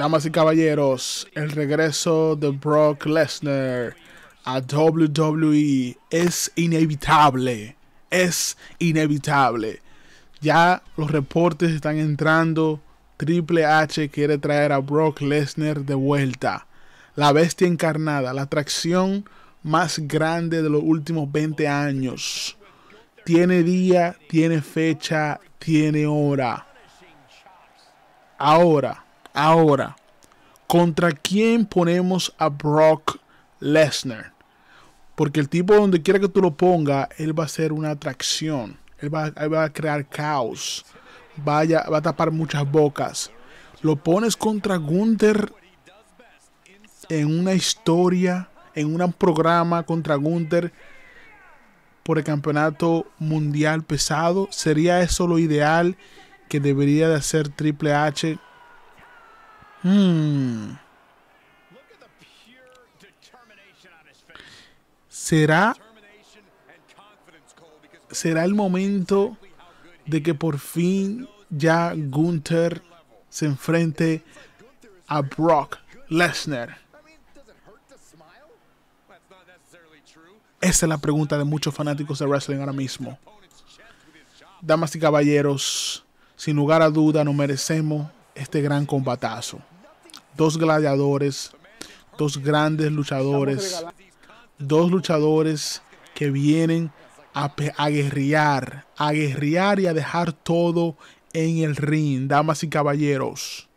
damas y caballeros, el regreso de Brock Lesnar a WWE es inevitable. Es inevitable. Ya los reportes están entrando. Triple H quiere traer a Brock Lesnar de vuelta. La bestia encarnada, la atracción más grande de los últimos 20 años. Tiene día, tiene fecha, tiene hora. Ahora Ahora, ¿contra quién ponemos a Brock Lesnar? Porque el tipo donde quiera que tú lo ponga, él va a ser una atracción. Él va, a crear caos. va a tapar muchas bocas. Lo pones contra Gunther en una historia, en un programa contra Gunther por el campeonato mundial pesado. ¿Sería eso lo ideal que debería de hacer Triple H Hmm. ¿Será, será el momento de que por fin ya Gunther se enfrente a Brock Lesnar. Esa es la pregunta de muchos fanáticos de wrestling ahora mismo. Damas y caballeros, sin lugar a duda, nos merecemos este gran combatazo. Dos gladiadores, dos grandes luchadores, dos luchadores que vienen a, a, guerrear, a guerrear y a dejar todo en el ring, damas y caballeros.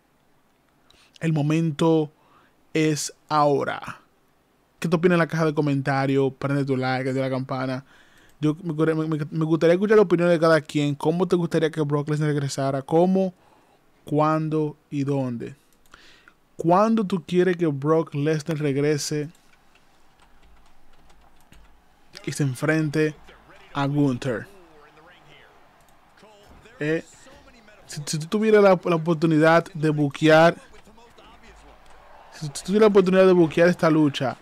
El momento es ahora. ¿Qué te opinas en la caja de comentarios? Prende tu like, de la campana. Yo me, me, gustaría escuchar la opinión de cada quien. ¿Cómo te gustaría que Brock Lesnar regresara? ¿Cómo cuándo y dónde. ¿Cuándo tú quieres que Brock Lesnar regrese y se enfrente a Gunther? Eh, si, tú tuvieras la, oportunidad de buquear, si tú tuvieras la oportunidad de buquear esta lucha,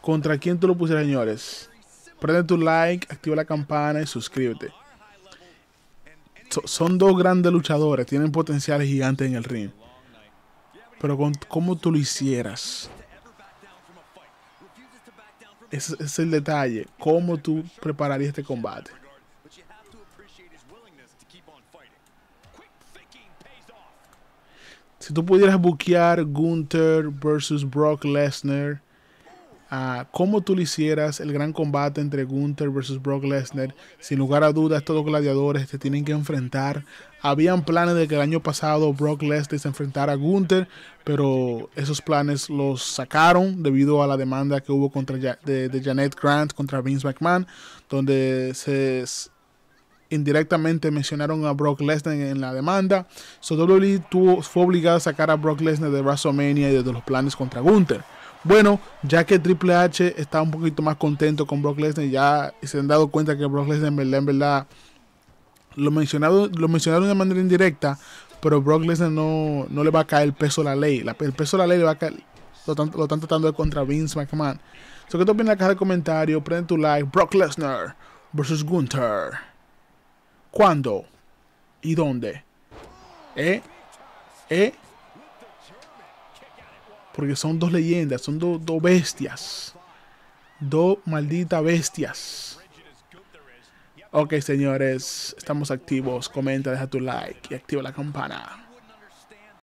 ¿contra quién tú lo pusieras, señores? Prende tu like, activa la campana y suscríbete son dos grandes luchadores, tienen potenciales gigantes en el ring. Pero cómo tú lo hicieras. Ese es el detalle, cómo tú prepararías este combate. Si tú pudieras buquear Gunther versus Brock Lesnar a cómo tú le hicieras, el gran combate entre Gunther versus Brock Lesnar. Sin lugar a dudas, todos gladiadores se tienen que enfrentar. Habían planes de que el año pasado Brock Lesnar se enfrentara a Gunther, pero esos planes los sacaron debido a la demanda que hubo contra de, Janet Grant contra Vince McMahon, donde se indirectamente mencionaron a Brock Lesnar en la demanda. So WWE tuvo, fue obligada a sacar a Brock Lesnar de WrestleMania y de los planes contra Gunther. Bueno, ya que Triple H está un poquito más contento con Brock Lesnar, ya se han dado cuenta que Brock Lesnar en verdad, lo mencionaron, lo mencionaron de manera indirecta, pero Brock Lesnar no, le va a caer el peso a la ley. el peso a la ley le va a caer, lo, están, tratando de contra Vince McMahon. So, ¿Qué te opinas en la caja de comentarios? Prende tu like. Brock Lesnar versus Gunther. ¿Cuándo? ¿Y dónde? ¿Eh? ¿Eh? Porque son dos leyendas, son dos bestias. Dos malditas bestias. Ok, señores, estamos activos. Comenta, deja tu like y activa la campana.